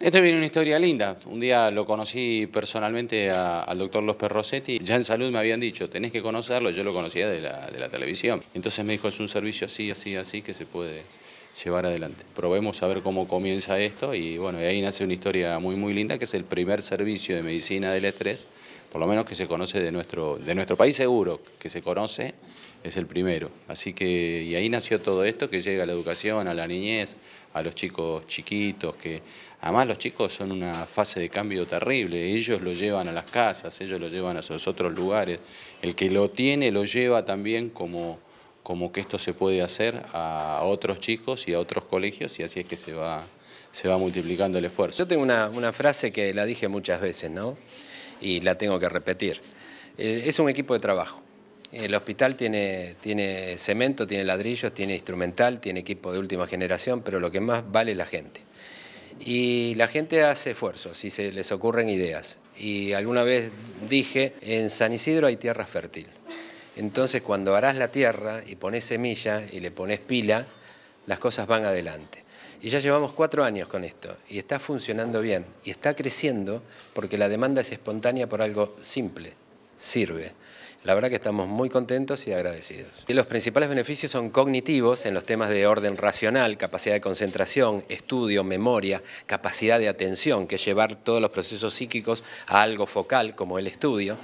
Esto viene una historia linda. Un día lo conocí personalmente al doctor López Rossetti. Ya en salud me habían dicho, tenés que conocerlo, yo lo conocía de la, de la televisión. Entonces me dijo, es un servicio así, así, así, que se puede llevar adelante. Probemos a ver cómo comienza esto y bueno, y ahí nace una historia muy muy linda que es el primer servicio de medicina del estrés, por lo menos que se conoce de nuestro, de nuestro país seguro, que se conoce, es el primero. Así que, y ahí nació todo esto que llega a la educación, a la niñez, a los chicos chiquitos, que además los chicos son una fase de cambio terrible, ellos lo llevan a las casas, ellos lo llevan a sus otros lugares, el que lo tiene lo lleva también como como que esto se puede hacer a otros chicos y a otros colegios y así es que se va, multiplicando el esfuerzo. Yo tengo una, frase que la dije muchas veces, ¿no? Y la tengo que repetir. Eh, es un equipo de trabajo. El hospital tiene, tiene cemento, tiene ladrillos, tiene instrumental, tiene equipo de última generación, pero lo que más vale la gente. Y la gente hace esfuerzos y se les ocurren ideas. Y alguna vez dije, en San Isidro hay tierra fértil. Entonces cuando harás la tierra y pones semilla y le pones pila, las cosas van adelante. Y ya llevamos cuatro años con esto y está funcionando bien y está creciendo porque la demanda es espontánea por algo simple, sirve. La verdad que estamos muy contentos y agradecidos. Y los principales beneficios son cognitivos en los temas de orden racional, capacidad de concentración, estudio, memoria, capacidad de atención, que es llevar todos los procesos psíquicos a algo focal como el estudio,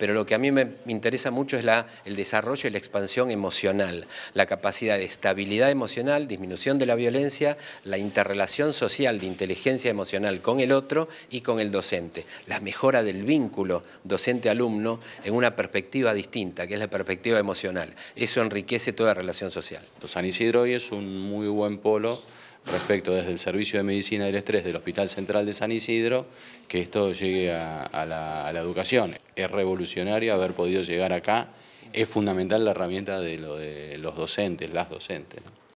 pero lo que a mí me interesa mucho es el desarrollo y la expansión emocional, la capacidad de estabilidad emocional, disminución de la violencia, la interrelación social de inteligencia emocional con el otro y con el docente, la mejora del vínculo docente-alumno en una perspectiva distinta, que es la perspectiva emocional. Eso enriquece toda relación social. San Isidro es un muy buen polo respecto desde el Servicio de Medicina del Estrés del Hospital Central de San Isidro, que esto llegue a, la, educación. Es revolucionario haber podido llegar acá, es fundamental la herramienta de lo de los docentes, las docentes.